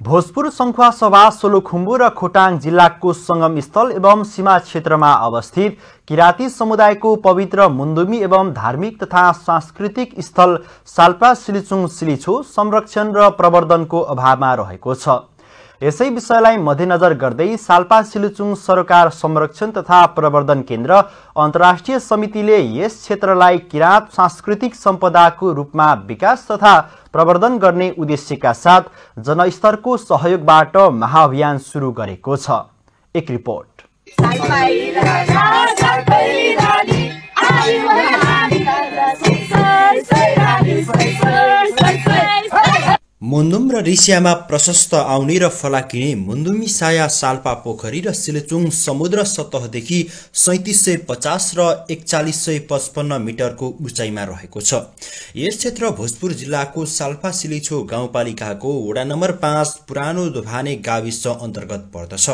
भोजपुर सभा सोलुखुम्बु र खोटाङ जिल्लाको स्थल एवं सीमा क्षेत्रमा अवस्थित किराती समुदायको पवित्र मुन्दुमी एवं धार्मिक तथा सांस्कृतिक स्थल साल्पा सिलिचुङ सिलिछो संरक्षण र प्रवर्धनको अभावमा रहेको छ यसै विषयलाई मध्यनजर गर्दै साल्पा सिलुचुङ सरकार संरक्षण तथा प्रवर्धन केन्द्र अन्तर्राष्ट्रिय समितिले यस क्षेत्रलाई किराँत सांस्कृतिक सम्पदाको रूपमा विकास तथा प्रवर्धन गर्ने उद्देश्यका साथ जनस्तरको सहयोगबाट महाअभियान सुरु गरेको छ एक रिपोर्ट मुन्दुम र रिसियामा प्रशस्त आउने र फलाकिने मुन्दुमी साया साल्पा पोखरी र सिलेचुङ समुद्र सतहदेखि सैतिस सय पचास र एकचालिस सय पचपन्न मिटरको उचाइमा रहेको छ यस क्षेत्र भोजपुर जिल्लाको साल्पा सिलिछो गाउँपालिकाको वडा नम्बर पाँच पुरानो दोभाने गाविस अन्तर्गत पर्दछ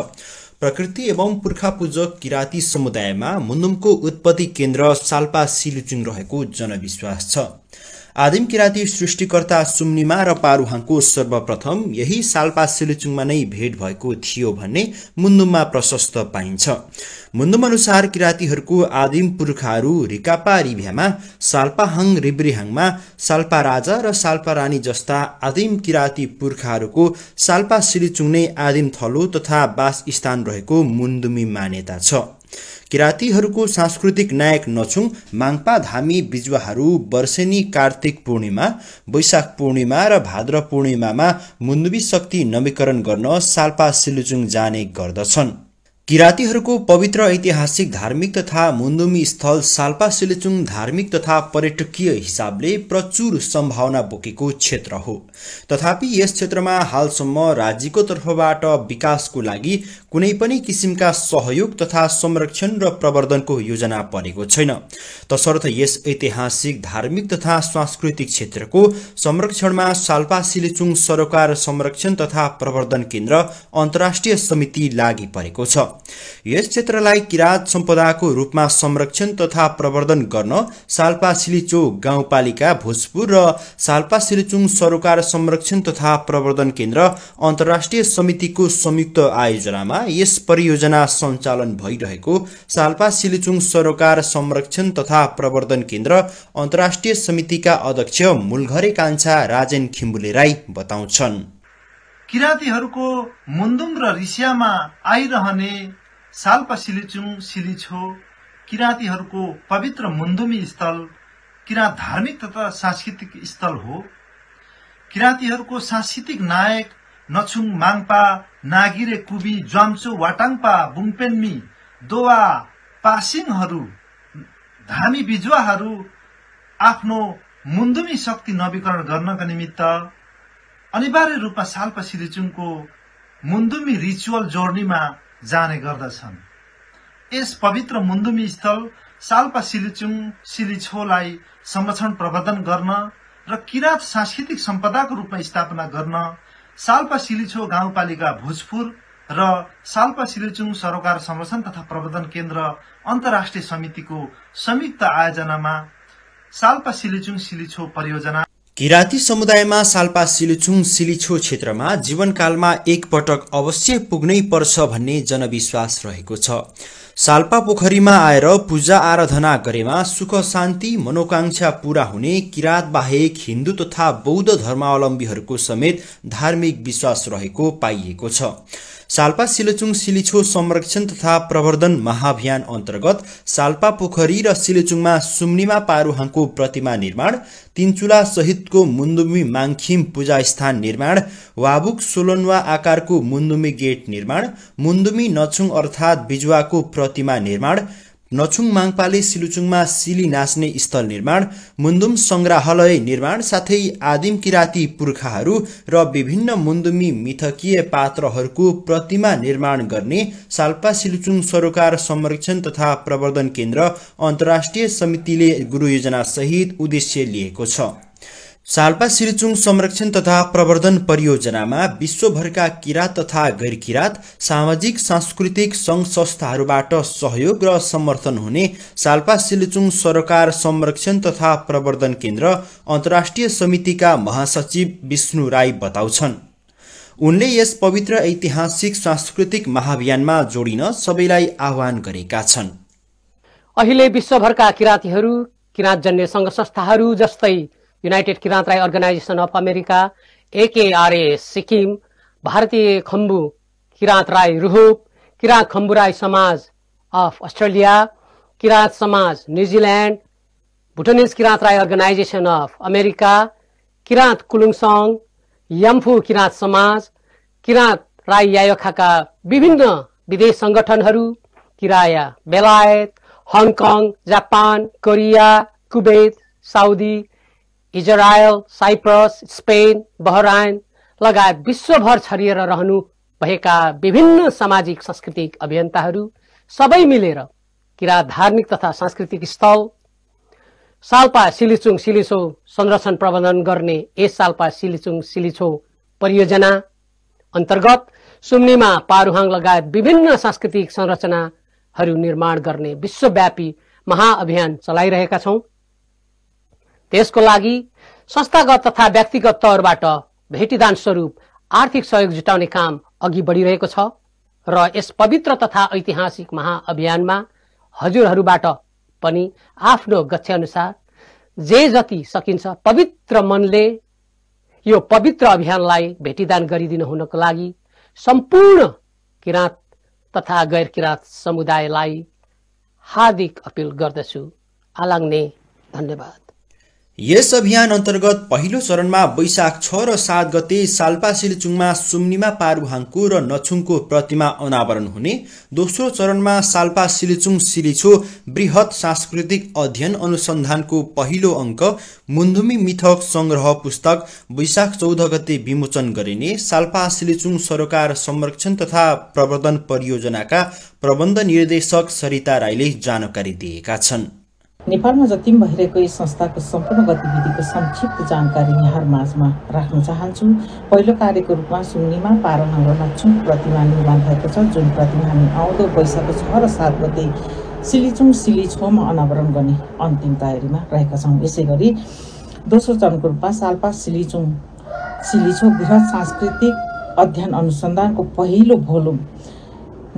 प्रकृति एवं पुर्खापूजक किराती समुदायमा मुन्दुमको उत्पत्ति केन्द्र साल्पा सिलुचुङ रहेको जनविश्वास छ आदिम किराती सृष्टिकर्ता सुम्निमा र पारुहाङको सर्वप्रथम यही साल्पा सिलुचुङमा नै भेट भएको थियो भन्ने मुन्दुममा प्रशस्त पाइन्छ मुन्दुम अनुसार किराँतीहरूको आदिम पुर्खाहरू रिकापा रिभ्यामा साल्पाहाङ रिब्रिहाङमा साल्पा राजा र साल्पा रानी जस्ता आदिम किराँती पुर्खाहरूको साल्पा सिलिचुङ नै आदिम थलो तथा वासस्थान रहेको मुन्दुमी मान्यता छ किराँतीहरूको सांस्कृतिक नायक नछुङ माङपा धामी बिजुवाहरू वर्षेनी कार्तिक पूर्णिमा वैशाख पूर्णिमा र भाद्र पूर्णिमामा मुन्दुवी शक्ति नवीकरण गर्न साल्पा सिलुचुङ जाने गर्दछन् किराँतीहरूको पवित्र ऐतिहासिक धार्मिक तथा मुन्दुमी स्थल साल्पा सिलेचुङ धार्मिक तथा पर्यटकीय हिसाबले प्रचुर सम्भावना बोकेको क्षेत्र हो तथापि यस क्षेत्रमा हालसम्म राज्यको तर्फबाट विकासको लागि कुनै पनि किसिमका सहयोग तथा संरक्षण र प्रवर्धनको योजना परेको छैन तसर्थ यस ऐतिहासिक धार्मिक तथा सांस्कृतिक क्षेत्रको संरक्षणमा साल्पा सिलेचुङ सरोकार संरक्षण तथा प्रवर्धन केन्द्र अन्तर्राष्ट्रिय समिति लागि परेको छ यस क्षेत्रलाई किराँत सम्पदाको रूपमा संरक्षण तथा प्रवर्धन गर्न साल्पा सिलिचो गाउँपालिका भोजपुर र साल्पा सिलिचुङ सरोकार संरक्षण तथा प्रवर्धन केन्द्र अन्तर्राष्ट्रिय समितिको संयुक्त आयोजनामा यस परियोजना सञ्चालन भइरहेको साल्पा सिलिचुङ सरोकार संरक्षण तथा प्रवर्धन केन्द्र अन्तर्राष्ट्रिय समितिका अध्यक्ष मूलघरे कान्छा राजेन खिम्बुले राई बताउँछन् किराँतीहरूको मुन्दुङ र रिसियामा आइरहने साल्पा सिलिचुङ सिलिछो किराँतीहरूको पवित्र मुन्दुमी स्थल किराँत धार्मिक तथा सांस्कृतिक स्थल हो किराँतीहरूको सांस्कृतिक नायक नछुङ माङपा नागिरे कुबी ज्वाम्चो वाटाङपा बुङपेन्मी दोवा पासिङहरू धामी बिजुवाहरू आफ्नो मुन्दुमी शक्ति नवीकरण गर्नका निमित्त अनिवार्य रूपमा साल्पा सिरिचुङको मुन्दुमी रिचुअल जोर्नीमा जाने गर्दछन् यस पवित्र मुन्दुमी स्थल साल्पा सिलिचुङ सिलिछोलाई संरक्षण प्रबन्धन गर्न र किराँत सांस्कृतिक सम्पदाको रूपमा स्थापना गर्न साल्पा सिलिछो गाउँपालिका भोजपुर र साल्पा सिलिचुङ सरोकार संरक्षण तथा प्रबन्धन केन्द्र अन्तर्राष्ट्रिय समितिको संयुक्त आयोजनामा साल्पा सिलिचुङ सिलिछो परियोजना किराती समुदायमा साल्पा सिलुचुङ सिलिछो क्षेत्रमा जीवनकालमा एक पटक अवश्य पुग्नै पर्छ भन्ने जनविश्वास रहेको छ साल्पा पोखरीमा आएर पूजा आराधना गरेमा सुख शान्ति मनोकांक्षा पूरा हुने किराँत बाहेक हिन्दू तथा बौद्ध धर्मावलम्बीहरूको समेत धार्मिक विश्वास रहेको पाइएको छ साल्पा सिलेचुङ सिलिछो संरक्षण तथा प्रवर्धन महाभियान अन्तर्गत साल्पा पोखरी र सिलेचुङमा सुम्निमा पारुहाङको प्रतिमा निर्माण तिनचुला सहितको मुन्दुमी माङखिम पूजा स्थान निर्माण वाबुक सोलनवा आकारको मुन्दुमी गेट निर्माण मुन्दुमी नछुङ अर्थात् बिजुवाको प्र प्रतिमा निर्माण नछुङ माङपाले सिलुचुङमा सिली नाच्ने स्थल निर्माण मुन्दुम सङ्ग्रहालय निर्माण साथै आदिम किराती पुर्खाहरू र विभिन्न मुन्दुमी मिथकीय पात्रहरूको प्रतिमा निर्माण गर्ने साल्पा सिलुचुङ सरोकार संरक्षण तथा प्रवर्धन केन्द्र अन्तर्राष्ट्रिय समितिले गुरु योजनासहित उद्देश्य लिएको छ साल्पा सिरिचुङ संरक्षण तथा प्रवर्धन परियोजनामा विश्वभरका किराँत तथा गैर किराँत सामाजिक सांस्कृतिक सङ्घ संस्थाहरूबाट सहयोग र समर्थन हुने साल्पा सिलिचुङ सरकार संरक्षण तथा प्रवर्धन केन्द्र अन्तर्राष्ट्रिय समितिका महासचिव विष्णु राई बताउँछन् उनले यस पवित्र ऐतिहासिक सांस्कृतिक महाभियानमा जोडिन सबैलाई आह्वान गरेका छन् अहिले विश्वभरका किराँतीहरू किराँतजन्य सङ्घ संस्थाहरू जस्तै united Kirat Rai organisation of America AKRA Sikkim Bharatiya Khambu Kirat Rai रुहुप Kirat खम्बु Rai समाज अफ अस्ट्रेलिया किराँत समाज New Zealand Bhutanese Kirat Rai organisation of America Kirat Kulung सङ्घ यम्फू किराँत समाज किराँत राई यायोखाका विभिन्न विदेश सङ्गठनहरू किराया बेलायत Hong Kong Japan Korea Kuwait Saudi Israel Cyprus Spain Bahrain लगायत विश्वभर छरिएर रहनु भएका विभिन्न सामाजिक सांस्कृतिक अभियन्ताहरू सबै मिलेर किरा धार्मिक तथा सांस्कृतिक स्थल सालपा सिलिचुङ सिलिछो संरक्षण प्रबन्धन गर्ने यस सालपा सिलिचुङ सिलिछो परियोजना अन्तर्गत सुम्नेमा पारुहाङ लगायत विभिन्न सांस्कृतिक संरचनाहरू निर्माण गर्ने विश्वव्यापी महाअभियान चलाइरहेका छौँ त्यसको लागि संस्थागत तथा व्यक्तिगत तौरबाट भेटिदान स्वरूप आर्थिक सहयोग जुटाउने काम अघि बढ़िरहेको छ र यस पवित्र तथा ऐतिहासिक महाअभियानमा हजुरहरूबाट पनि आफ्नो अनुसार जे जति सकिन्छ पवित्र मनले यो पवित्र अभियानलाई भेटिदान गरिदिनु हुनको लागि सम्पूर्ण किराँत तथा गैर किराँत समुदायलाई हार्दिक अपिल गर्दछु आलाङ्ने धन्यवाद यस अभियान अन्तर्गत पहिलो चरणमा वैशाख छ र सात गते साल्पा सिलचुङमा सुम्निमा पारुहाङको र नछुङको प्रतिमा अनावरण हुने दोस्रो चरणमा साल्पा सिलिचुङ सिलिछो वृहत सांस्कृतिक अध्ययन अनुसन्धानको पहिलो अङ्क मुन्धुमी मिथक सङ्ग्रह पुस्तक वैशाख चौध गते विमोचन गरिने साल्पा सिलिचुङ सरकार संरक्षण तथा प्रवर्धन परियोजनाका प्रबन्ध निर्देशक सरिता राईले जानकारी दिएका छन् नेपालमा जति पनि भइरहेको यस संस्थाको सम्पूर्ण गतिविधिको संक्षिप्त जानकारी यहाँ माझमा राख्न चाहन्छु पहिलो कार्यको रूपमा सुन्नीमा पारनहरू चुन प्रतिमा निर्माण भएको छ जुन प्रतिमा हामी आउँदो वैशाख छ र सात गते सिलिचुङ सिलिछोमा अनावरण गर्ने अन्तिम तयारीमा रहेका छौँ यसै गरी दोस्रो चरणको रूपमा सालपा सिलिचुङ सिलिछो बृहत सांस्कृतिक अध्ययन अनुसन्धानको पहिलो भोलुम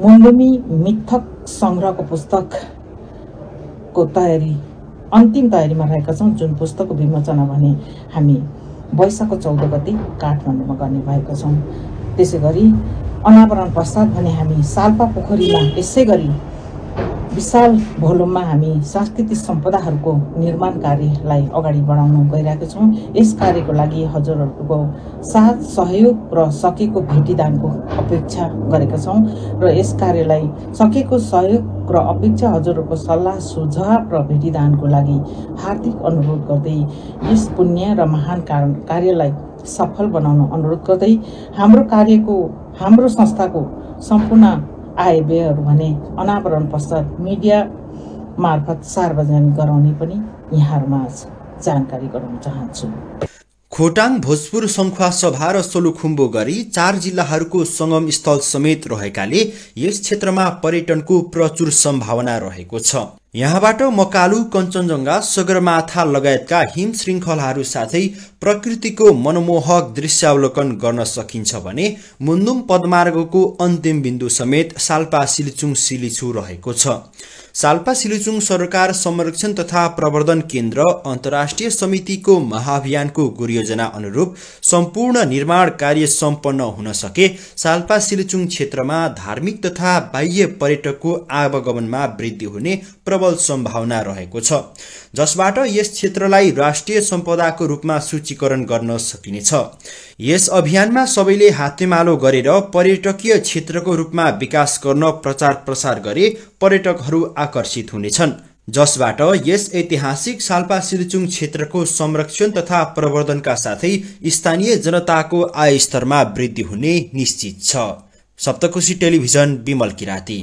मुन्दुमी मिथक सङ्ग्रहको पुस्तक को तयारी अन्तिम तयारीमा रहेका छौँ जुन पुस्तकको विमोचना भने हामी वैशाखको चौध गति काठमाडौँमा गर्ने भएका छौँ त्यसै गरी अनावरण पश्चात भने हामी साल्पा पोखरीमा यसै गरी विशाल भोलुममा हामी सांस्कृतिक सम्पदाहरूको निर्माण कार्यलाई अगाडि बढाउन गइरहेको छौँ यस कार्यको लागि हजुरहरूको साथ सहयोग र सकेको भेटिदानको अपेक्षा गरेका छौँ र यस कार्यलाई सकेको सहयोग र अपेक्षा हजुरहरूको सल्लाह सुझाव र भेटिदानको लागि हार्दिक अनुरोध गर्दै यस पुण्य र महान कार्यलाई सफल बनाउन अनुरोध गर्दै हाम्रो कार्यको हाम्रो संस्थाको सम्पूर्ण आय व्ययहरू भने अनावरण पश्चात मिडिया मार्फत सार्वजनिक गराउने पनि यहाँहरूमा जानकारी गराउन चाहन्छु खोटाङ भोजपुर सङ्खुवा सभा र सोलुखुम्बो गरी चार जिल्लाहरूको सङ्गम स्थल समेत रहेकाले यस क्षेत्रमा पर्यटनको प्रचुर सम्भावना रहेको छ यहाँबाट मकालु कञ्चनजङ्घा सगरमाथा लगायतका हिम श्रृङ्खलाहरू साथै प्रकृतिको मनमोहक दृश्यावलोकन गर्न सकिन्छ भने मुन्दुम पदमार्गको अन्तिम बिन्दु समेत साल्पा सिलिचुङ सिलिछु रहेको छ साल्पा सिलुचुङ सरकार संरक्षण तथा प्रवर्धन केन्द्र अन्तर्राष्ट्रिय समितिको महाअभियानको गुरुयोजना अनुरूप सम्पूर्ण निर्माण कार्य सम्पन्न हुन सके साल्पा सिलुचुङ क्षेत्रमा धार्मिक तथा बाह्य पर्यटकको आवागमनमा वृद्धि हुने प्रबल सम्भावना रहेको छ जसबाट यस क्षेत्रलाई राष्ट्रिय सम्पदाको रूपमा सूचीकरण गर्न सकिनेछ यस अभियानमा सबैले हातेमालो गरेर पर्यटकीय क्षेत्रको रूपमा विकास गर्न प्रचार प्रसार गरे पर्यटकहरू आकर्षित हुनेछन् जसबाट यस ऐतिहासिक साल्पा सिलचुङ क्षेत्रको संरक्षण तथा प्रवर्धनका साथै स्थानीय जनताको आय स्तरमा वृद्धि हुने निश्चित छ सप्तकोशी टेलिभिजन विमल किराती